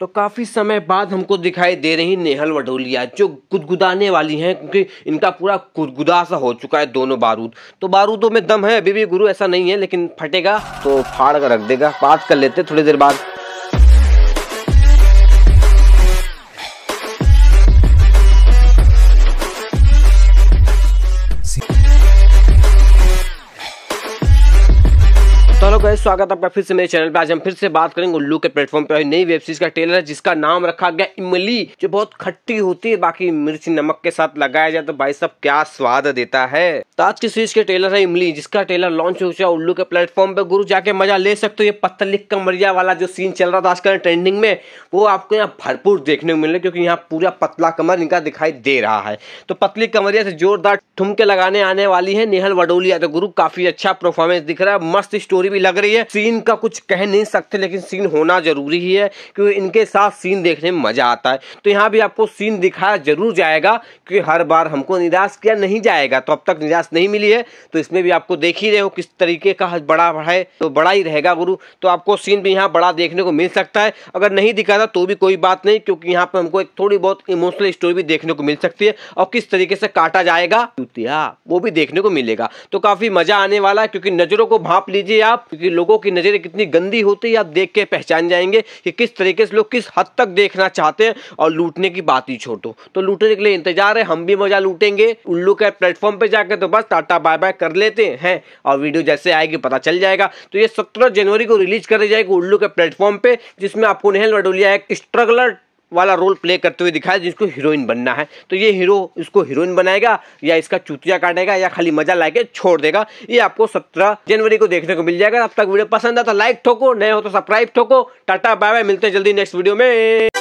तो काफ़ी समय बाद हमको दिखाई दे रही नेहल वडोलिया जो गुदगुदाने वाली हैं क्योंकि इनका पूरा गुदगुदा सा हो चुका है दोनों बारूद तो बारूदों में दम है अभी भी गुरु ऐसा नहीं है लेकिन फटेगा तो फाड़ कर रख देगा बात कर लेते थोड़ी देर बाद गाइस स्वागत आपका फिर से मेरे चैनल पे आज हम फिर से बात करेंगे उल्लू के प्लेटफॉर्म पे नई वेब सीरीज का ट्रेलर है जिसका नाम रखा गया इमली जो बहुत खट्टी होती है बाकी मिर्च नमक के साथ लगाया जाए तो भाई सब क्या स्वाद देता है ताज तो की सीरीज के ट्रेलर है इमली जिसका ट्रेलर लॉन्च हो चुका उल्लू के प्लेटफॉर्म पे गुरु जाके मजा ले सकते हो ये पत्थर लिख का मरिया वाला जो सीन चल रहा था आजकल ट्रेंडिंग में वो आपको यहाँ भरपूर देखने को मिले क्योंकि यहाँ पूरा पतला कमर इनका दिखाई दे रहा है तो पतली कमरिया से जोरदार ठुमके लगाने आने वाली है नेहल वडोलिया तो गुरु काफी अच्छा परफॉर्मेंस दिख रहा है मस्त स्टोरी भी लग रही है सीन का कुछ कह नहीं सकते लेकिन सीन होना जरूरी ही है क्योंकि इनके साथ सीन देखने में मजा आता है तो यहाँ भी आपको सीन दिखाया जरूर जाएगा क्योंकि हर बार हमको निराश किया नहीं जाएगा तो अब तक निराश क्लास नहीं मिली है तो इसमें भी आपको देख ही रहे हो किस तरीके का बड़ा है तो बड़ा ही रहेगा गुरु तो आपको सीन भी यहाँ बड़ा देखने को मिल सकता है अगर नहीं दिखाता तो भी कोई बात नहीं क्योंकि यहाँ पर हमको एक थोड़ी बहुत इमोशनल स्टोरी भी देखने को मिल सकती है और किस तरीके से काटा जाएगा रुपया हाँ, वो भी देखने को मिलेगा तो काफ़ी मज़ा आने वाला है क्योंकि नज़रों को भाप लीजिए आप क्योंकि लोगों की नज़रें कितनी गंदी होती है आप देख के पहचान जाएंगे कि किस तरीके से लोग किस हद तक देखना चाहते हैं और लूटने की बात ही छोड़ो तो लूटने के लिए इंतजार है हम भी मज़ा लूटेंगे उल्लू के प्लेटफॉर्म पे जाकर तो बस टाटा बाय बाय कर लेते हैं और वीडियो जैसे आएगी पता चल जाएगा तो ये सत्रह जनवरी को रिलीज करी जाएगी उल्लू के प्लेटफॉर्म पे जिसमें आपको नेहल वडोलिया एक स्ट्रगलर वाला रोल प्ले करते हुए दिखाया जिसको हीरोइन बनना है तो ये हीरो इसको हीरोइन बनाएगा या इसका चुतिया काटेगा या खाली मजा लाके छोड़ देगा ये आपको सत्रह जनवरी को देखने को मिल जाएगा अब तक वीडियो पसंद आता तो लाइक ठोको नए हो तो सब्सक्राइब ठोको टाटा बाय बाय मिलते हैं जल्दी नेक्स्ट वीडियो में